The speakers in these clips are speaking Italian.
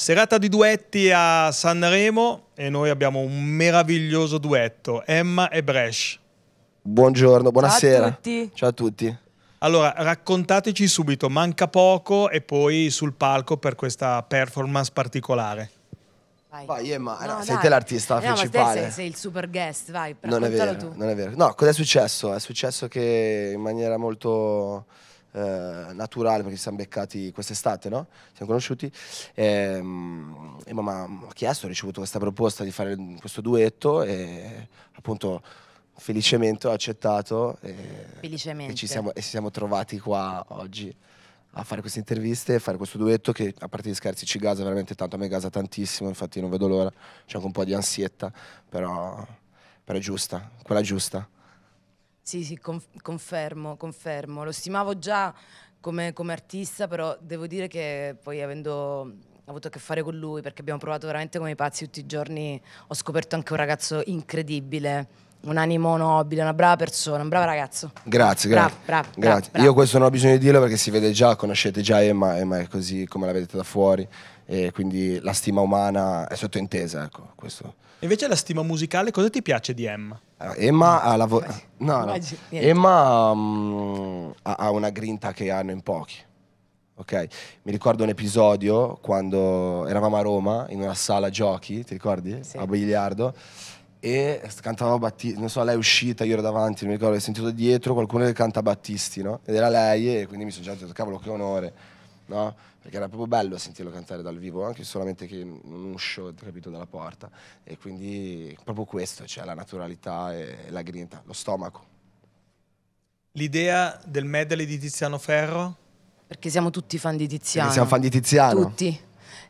Serata di duetti a Sanremo e noi abbiamo un meraviglioso duetto, Emma e Bresh. Buongiorno, buonasera. Ciao a tutti. Ciao a tutti. Allora, raccontateci subito, manca poco e poi sul palco per questa performance particolare. Vai, vai Emma, no, sei te l'artista no, principale. Sei, sei, il super guest, vai, non è vero, Non è vero. No, cos'è successo? È successo che in maniera molto eh, naturale perché ci siamo beccati quest'estate, no? Ci siamo conosciuti e, ehm, e mamma mi ha chiesto, ho ricevuto questa proposta di fare questo duetto e appunto felicemente ho accettato e, felicemente. e ci siamo, e siamo trovati qua oggi a fare queste interviste, a fare questo duetto che a parte gli scherzi ci gasa veramente tanto, a me gasa tantissimo, infatti non vedo l'ora, c'è anche un po' di ansietta, però, però è giusta, quella giusta. Sì, sì, confermo, confermo. Lo stimavo già come, come artista, però devo dire che poi avendo avuto a che fare con lui, perché abbiamo provato veramente come i pazzi tutti i giorni, ho scoperto anche un ragazzo incredibile un animo nobile, una brava persona, un bravo ragazzo. Grazie, bravo, grazie. Bravo, grazie. Bravo, Io questo non ho bisogno di dirlo perché si vede già, conoscete già Emma, Emma è così come la vedete da fuori e quindi la stima umana è sottointesa, ecco, questo. Invece la stima musicale, cosa ti piace di Emma? Eh, Emma ah, ha, lavo- no, no. Emma, um, ha una grinta che hanno in pochi. Okay. Mi ricordo un episodio quando eravamo a Roma in una sala giochi, ti ricordi? Sì. A biliardo. E cantavamo Battisti, non so, lei è uscita, io ero davanti, non mi ricordo, ho sentito dietro qualcuno che canta Battisti, no? Ed era lei e quindi mi sono già detto, cavolo, che onore no? Perché era proprio bello sentirlo cantare dal vivo, anche solamente che un show, capito, dalla porta. E quindi proprio questo, cioè la naturalità e la grinta, lo stomaco. L'idea del medley di Tiziano Ferro? Perché siamo tutti fan di Tiziano. Perché siamo fan di Tiziano. Tutti.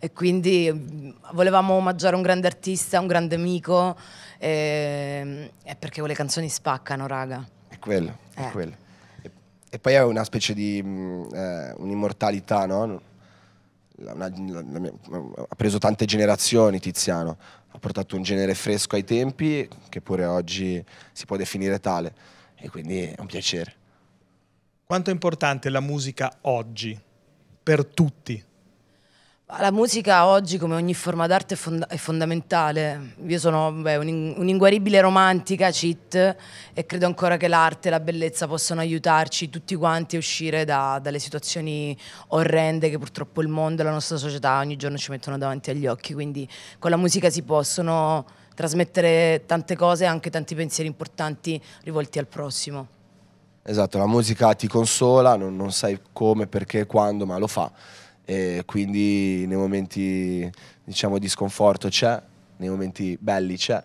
E quindi mm, volevamo omaggiare un grande artista, un grande amico, e, ehm, e perché le canzoni spaccano, raga. È quello, eh. è quello e poi è una specie di mm, eh, un'immortalità, no? La, una, la, la mia, ha preso tante generazioni Tiziano, ha portato un genere fresco ai tempi che pure oggi si può definire tale e quindi è un piacere. Quanto è importante la musica oggi per tutti? La musica oggi, come ogni forma d'arte, è, fond è, fondamentale. Io sono beh, un'inguaribile romantica, cheat, e credo ancora che l'arte e la bellezza possano aiutarci tutti quanti a uscire da, dalle situazioni orrende che purtroppo il mondo e la nostra società ogni giorno ci mettono davanti agli occhi. Quindi con la musica si possono trasmettere tante cose e anche tanti pensieri importanti rivolti al prossimo. Esatto, la musica ti consola, non, non sai come, perché, quando, ma lo fa e quindi nei momenti diciamo, di sconforto c'è, nei momenti belli c'è,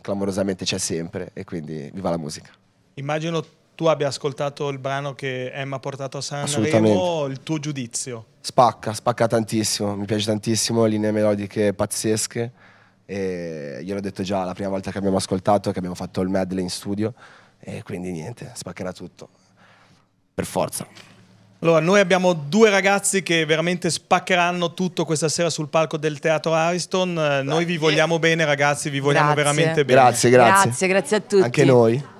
clamorosamente c'è sempre e quindi viva la musica. Immagino tu abbia ascoltato il brano che Emma ha portato a Sanremo, il tuo giudizio? Spacca, spacca tantissimo, mi piace tantissimo, linee melodiche pazzesche e gliel'ho detto già la prima volta che abbiamo ascoltato, che abbiamo fatto il medley in studio e quindi niente, spaccherà tutto, per forza. Allora, noi abbiamo due ragazzi che veramente spaccheranno tutto questa sera sul palco del Teatro Ariston. Eh, noi vi vogliamo bene, ragazzi, vi vogliamo grazie. veramente bene. Grazie, grazie. Grazie, grazie a tutti. Anche noi.